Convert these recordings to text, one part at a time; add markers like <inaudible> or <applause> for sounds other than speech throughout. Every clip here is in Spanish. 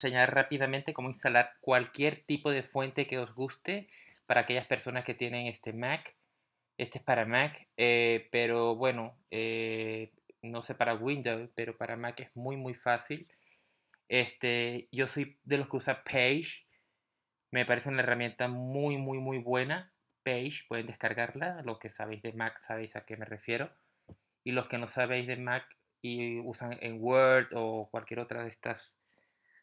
enseñar rápidamente cómo instalar cualquier tipo de fuente que os guste para aquellas personas que tienen este Mac. Este es para Mac, eh, pero bueno, eh, no sé para Windows, pero para Mac es muy muy fácil. Este, yo soy de los que usa Page. Me parece una herramienta muy muy muy buena. Page, pueden descargarla. Los que sabéis de Mac sabéis a qué me refiero. Y los que no sabéis de Mac y usan en Word o cualquier otra de estas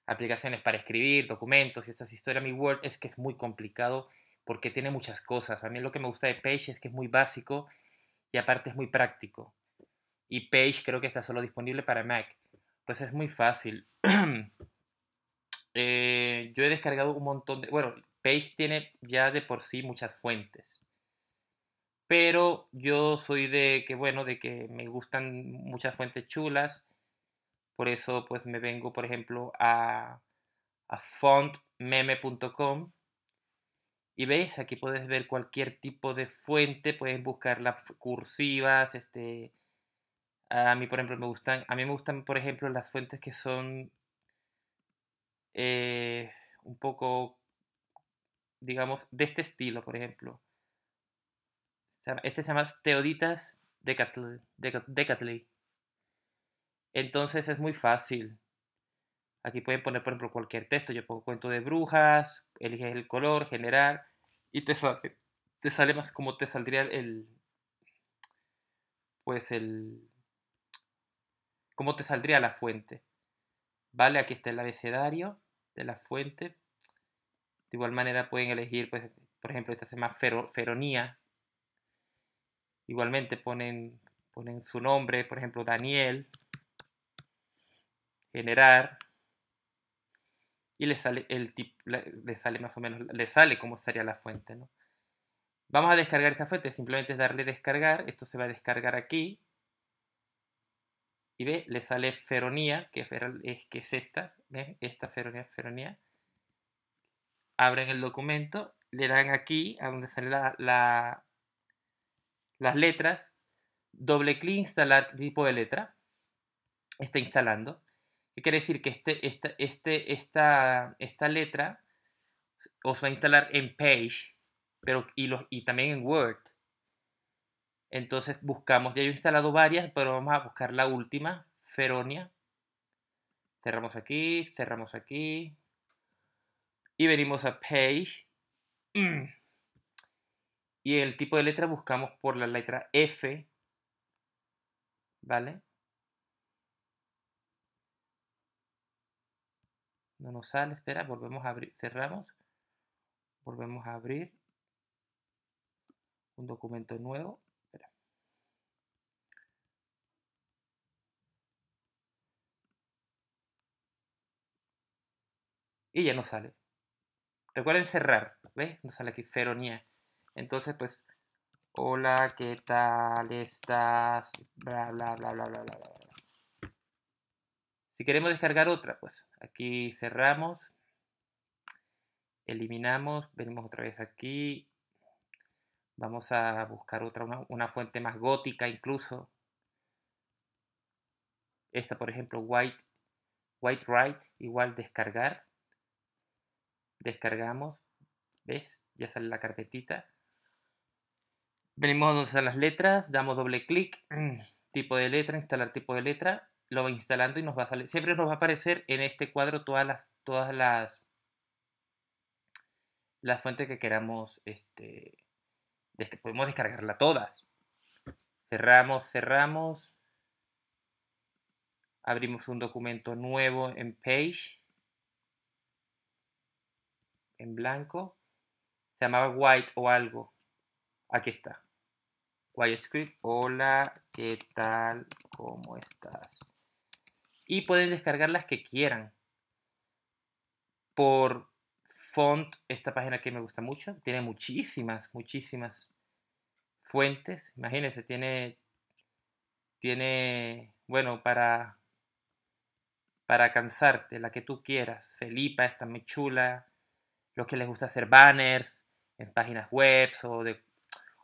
aplicaciones para escribir, documentos y estas historias. Mi Word es que es muy complicado porque tiene muchas cosas. A mí lo que me gusta de Page es que es muy básico y aparte es muy práctico. Y Page creo que está solo disponible para Mac. Pues es muy fácil. <clears throat> Eh, yo he descargado un montón de... Bueno, Page tiene ya de por sí muchas fuentes. Pero yo soy de que, bueno, de que me gustan muchas fuentes chulas por eso pues me vengo, por ejemplo, a, a fontmeme.com y veis, aquí puedes ver cualquier tipo de fuente, puedes buscar las cursivas, este... A mí, por ejemplo, me gustan, a mí me gustan, por ejemplo, las fuentes que son eh, un poco, digamos, de este estilo, por ejemplo. Este se llama Teoditas Decatley. Entonces es muy fácil. Aquí pueden poner, por ejemplo, cualquier texto. Yo pongo cuento de brujas, eliges el color, generar y te sale, te sale más como te saldría el. Pues el. cómo te saldría la fuente. Vale, aquí está el abecedario de la fuente. De igual manera pueden elegir, pues, por ejemplo, esta se llama Feronía. Igualmente ponen, ponen su nombre, por ejemplo, Daniel, generar, y le sale, el tip, le sale más o menos, le sale como sería la fuente. ¿no? Vamos a descargar esta fuente, simplemente es darle descargar, esto se va a descargar aquí, y ve, le sale feronía, que es, que es esta, esta feronía, Feronia Abren el documento, le dan aquí, a donde sale las letras, doble clic, instalar tipo de letra, está instalando quiere decir? Que este, esta, este, esta, esta letra os va a instalar en Page pero, y, los, y también en Word. Entonces buscamos, ya he instalado varias, pero vamos a buscar la última, Feronia. Cerramos aquí, cerramos aquí. Y venimos a Page. Mm. Y el tipo de letra buscamos por la letra F. ¿Vale? No nos sale, espera, volvemos a abrir, cerramos, volvemos a abrir un documento nuevo. Espera. Y ya no sale. Recuerden cerrar, ¿ves? Nos sale aquí feronía. E. Entonces, pues, hola, ¿qué tal estás? bla, bla, bla, bla, bla. bla. Si queremos descargar otra, pues aquí cerramos, eliminamos, venimos otra vez aquí, vamos a buscar otra, una, fuente más gótica incluso. Esta, por ejemplo, white, white right, igual descargar. Descargamos, ¿ves? Ya sale la carpetita. Venimos a las letras, damos doble clic, <clears throat> tipo de letra, instalar tipo de letra, lo va instalando y nos va a salir. Siempre nos va a aparecer en este cuadro todas las, todas las, fuentes que queramos. Este, podemos descargarla todas. Cerramos, cerramos. Abrimos un documento nuevo en Page. En blanco. Se llamaba White o algo. Aquí está. White Script. Hola, ¿qué tal? ¿Cómo estás? y pueden descargar las que quieran. Por font, esta página que me gusta mucho, tiene muchísimas, muchísimas fuentes. Imagínense, tiene, tiene, bueno, para, para cansarte, la que tú quieras. Felipa esta muy chula. Los que les gusta hacer banners en páginas web o, de,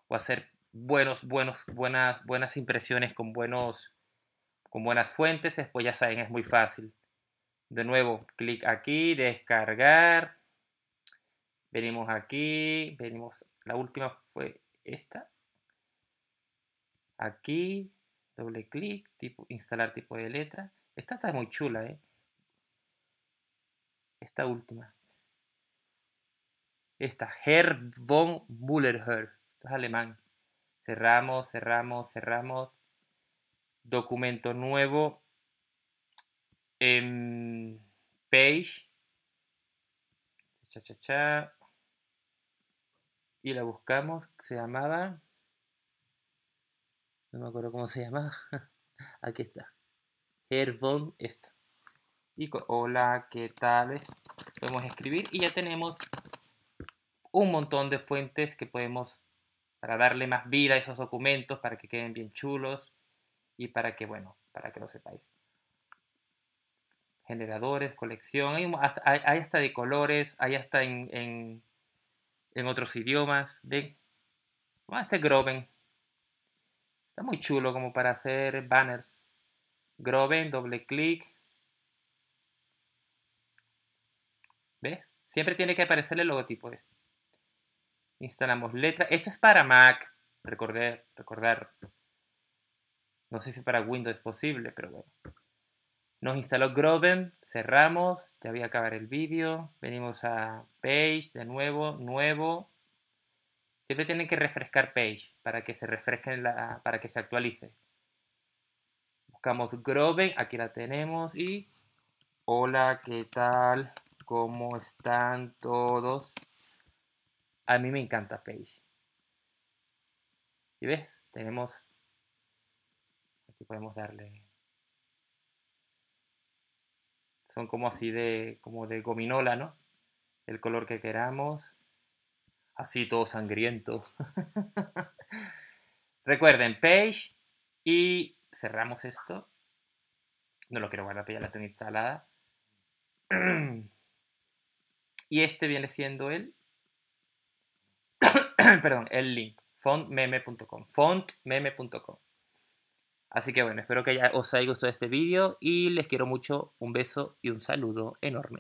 o hacer buenos, buenos, buenas, buenas impresiones con buenos con buenas fuentes, después ya saben, es muy fácil. De nuevo, clic aquí, descargar. Venimos aquí, venimos, la última fue esta. Aquí, doble clic, tipo, instalar tipo de letra. Esta está muy chula, ¿eh? Esta última. Esta, Herr von Müllerher. Esto es alemán. Cerramos, cerramos, cerramos documento nuevo, En page, cha, cha, cha, y la buscamos, se llamaba, no me acuerdo cómo se llamaba, <laughs> aquí está, Herbon, esto. Y hola, ¿qué tal? Podemos escribir y ya tenemos un montón de fuentes que podemos para darle más vida a esos documentos, para que queden bien chulos y para que, bueno, para que lo sepáis. Generadores, colección, hay hasta, de colores, hay hasta en, otros idiomas. ¿Ven? a hacer Groven. Está muy chulo como para hacer banners. Groven, doble clic. ¿Ves? Siempre tiene que aparecer el logotipo este. Instalamos letra. Esto es para Mac. Recordar, recordar. No sé si para Windows es posible, pero bueno. Nos instaló Groven, cerramos, ya voy a acabar el vídeo. Venimos a Page, de nuevo, nuevo. Siempre tienen que refrescar Page para que se refresque, para que se actualice. Buscamos Groven, aquí la tenemos y... Hola, ¿qué tal? ¿Cómo están todos? A mí me encanta Page. ¿Y ves? Tenemos podemos darle. Son como así de, como de gominola, ¿no? El color que queramos. Así todo sangriento. <laughs> Recuerden, page. Y cerramos esto. No lo quiero guardar, pero ya la tengo instalada. <clears throat> y este viene siendo el... <clears throat> perdón, el link. fontmeme.com. Fontmeme.com. Así que bueno, espero que os haya gustado este vídeo y les quiero mucho. Un beso y un saludo enorme.